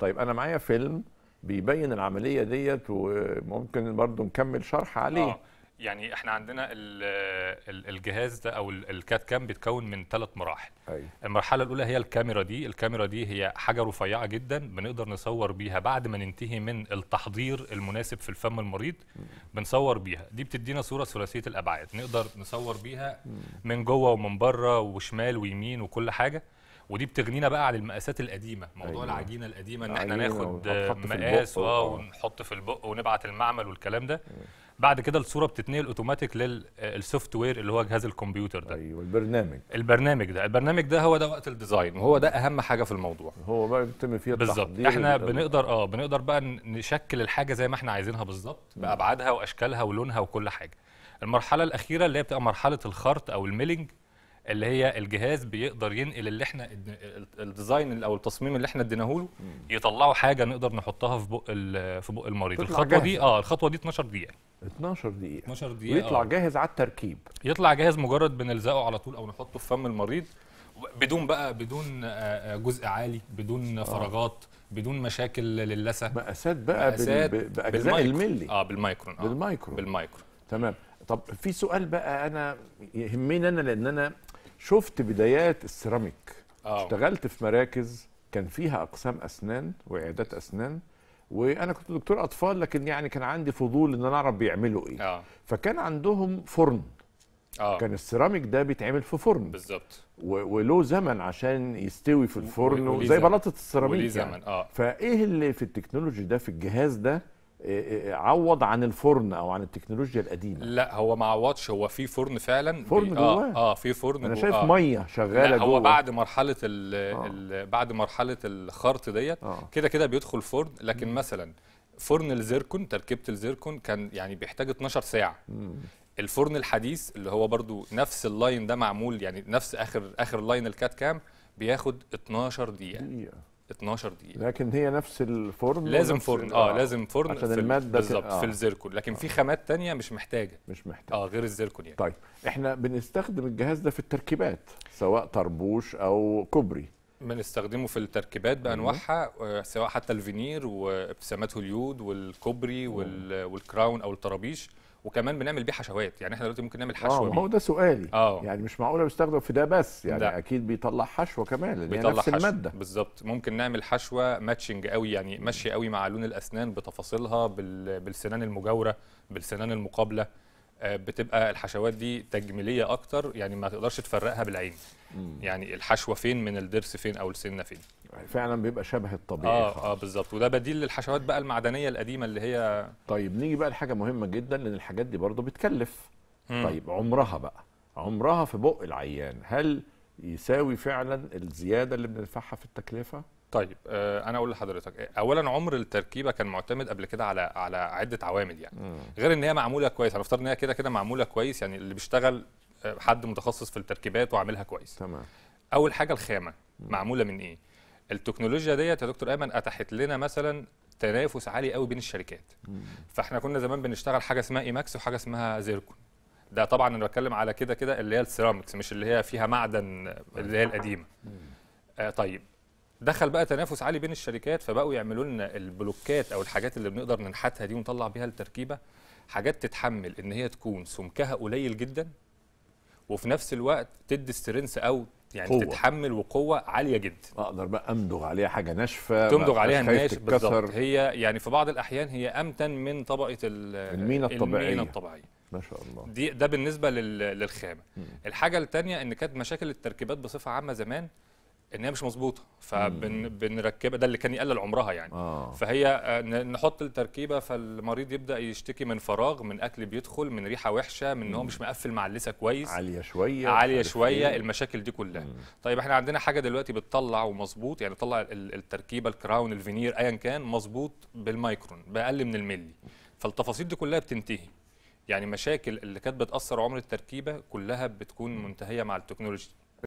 طيب انا معايا فيلم بيبين العمليه ديت وممكن برضو نكمل شرح عليه آه. يعني احنا عندنا الجهاز ده او الكات كام بيتكون من ثلاث مراحل أي. أيوه. المرحله الاولى هي الكاميرا دي الكاميرا دي هي حاجه رفيعه جدا بنقدر نصور بيها بعد ما ننتهي من التحضير المناسب في الفم المريض بنصور بيها دي بتدينا صوره ثلاثيه الابعاد نقدر نصور بيها من جوه ومن بره وشمال ويمين وكل حاجه ودي بتغنينا بقى عن المقاسات القديمه موضوع أيوة. العجينه القديمه ان احنا ناخد مقاس اه ونحط في البق ونبعت المعمل والكلام ده أيوة. بعد كده الصوره بتتنقل اوتوماتيك للسوفت آه، وير اللي هو جهاز الكمبيوتر ده ايوه البرنامج البرنامج ده البرنامج ده هو ده وقت الديزاين وهو ده اهم حاجه في الموضوع هو بقى بيتم فيه بالظبط احنا بنقدر اه بنقدر بقى نشكل الحاجه زي ما احنا عايزينها بالظبط بابعادها واشكالها ولونها وكل حاجه المرحله الاخيره اللي هي بتبقى مرحله الخرط او الميلنج اللي هي الجهاز بيقدر ينقل اللي احنا الديزاين او التصميم اللي احنا اديناه له يطلعوا حاجه نقدر نحطها في بق في بق المريض الخطوه جاهز. دي اه الخطوه دي 12 دقيقه 12 دقيقه 12 دقيقه ويطلع آه. جاهز على التركيب يطلع جاهز مجرد بنلزقه على طول او نحطه في فم المريض بدون بقى بدون آه، آه، جزء عالي بدون آه. فراغات بدون مشاكل للثه مقاسات بقى مقاسات باجزاء الملي اه بالمايكرون اه بالمايكرون بالمايكرون تمام طب في سؤال بقى انا يهمني انا لان انا شفت بدايات السيراميك أوه. اشتغلت في مراكز كان فيها اقسام اسنان وعيادات اسنان وانا كنت دكتور اطفال لكن يعني كان عندي فضول ان انا اعرف بيعملوا ايه أوه. فكان عندهم فرن آه. كان السيراميك ده بيتعمل في فرن بالظبط وله زمن عشان يستوي في الفرن زي بلاطه السيراميك يعني. زمن. آه. فايه اللي في التكنولوجي ده في الجهاز ده إيه، إيه، إيه، عوض عن الفرن او عن التكنولوجيا القديمه لا هو ما عوضش هو في فرن فعلا فرن آه، جواه اه في فرن انا شايف آه. ميه شغاله لا هو جوه. بعد مرحله ال آه. بعد مرحله الخرط ديت آه. كده كده بيدخل فرن لكن م. مثلا فرن الزيركون تركيبه الزيركون كان يعني بيحتاج 12 ساعه م. الفرن الحديث اللي هو برضو نفس اللاين ده معمول يعني نفس اخر اخر لاين الكات كام بياخد 12 دقيقه, دقيقة. 12 دقيقه لكن هي نفس الفرن لازم فرن آه،, اه لازم فرن عشان الماده بالظبط آه. في الزيركون لكن آه. في خامات تانية مش محتاجه مش محتاجه اه غير الزيركون يعني طيب احنا بنستخدم الجهاز ده في التركيبات سواء طربوش او كوبري بنستخدمه في التركيبات بانواعها سواء حتى الفينير وابتسامات هوليود والكوبري والكراون او الطرابيش وكمان بنعمل بيه حشوات يعني احنا دلوقتي ممكن نعمل حشوه اه هو ده سؤالي أوه. يعني مش معقوله بيستخدم في ده بس يعني ده. اكيد بيطلع حشوه كمان لان بيطلع نفس حشو. الماده بالظبط ممكن نعمل حشوه ماتشنج قوي يعني ماشيه قوي مع لون الاسنان بتفاصيلها بالسنان المجاوره بالسنان المقابله آه، بتبقى الحشوات دي تجميليه اكتر يعني ما تقدرش تفرقها بالعين مم. يعني الحشوه فين من الضرس فين او السنه فين يعني فعلا بيبقى شبه الطبيعي اه خالص. اه بالظبط وده بديل للحشوات بقى المعدنيه القديمه اللي هي طيب نيجي بقى لحاجه مهمه جدا لان الحاجات دي برضو بتكلف مم. طيب عمرها بقى عمرها في بق العيان هل يساوي فعلا الزياده اللي بندفعها في التكلفه طيب آه، انا اقول لحضرتك اولا عمر التركيبه كان معتمد قبل كده على على عده عوامل يعني مم. غير ان هي معموله كويس هنفترض ان هي كده كده معموله كويس يعني اللي بيشتغل آه، حد متخصص في التركيبات وعاملها كويس تمام اول حاجه الخامه مم. معموله من ايه التكنولوجيا ديت يا دكتور ايمن اتاحت لنا مثلا تنافس عالي قوي بين الشركات مم. فاحنا كنا زمان بنشتغل حاجه اسمها ايماكس وحاجه اسمها زيركون ده طبعا انا بتكلم على كده كده اللي هي السيرامكس مش اللي هي فيها معدن اللي هي القديمه آه طيب دخل بقى تنافس عالي بين الشركات فبقوا يعملوا لنا البلوكات او الحاجات اللي بنقدر ننحتها دي ونطلع بيها التركيبه حاجات تتحمل ان هي تكون سمكها قليل جدا وفي نفس الوقت تدي سترينس او يعني قوة. تتحمل وقوه عاليه جدا اقدر بقى امدغ عليها حاجه ناشفه تمدغ عليها الناشف بالظبط هي يعني في بعض الاحيان هي امتن من طبقه المينا الطبيعيه المينا الطبيعيه ما شاء الله دي ده بالنسبه للخامه مم. الحاجه الثانيه ان كانت مشاكل التركيبات بصفه عامه زمان ان هي مش مظبوطه فبنركبها ده اللي كان يقلل عمرها يعني آه. فهي آه، نحط التركيبه فالمريض يبدا يشتكي من فراغ من اكل بيدخل من ريحه وحشه من ان هو مش مقفل مع اللثه كويس عاليه شويه عاليه شويه فيه. المشاكل دي كلها مم. طيب احنا عندنا حاجه دلوقتي بتطلع ومظبوط يعني طلع التركيبه الكراون الفينير ايا كان مظبوط بالمايكرون باقل من الملي فالتفاصيل دي كلها بتنتهي يعني مشاكل اللي كانت بتاثر عمر التركيبه كلها بتكون منتهيه مع التكنولوجي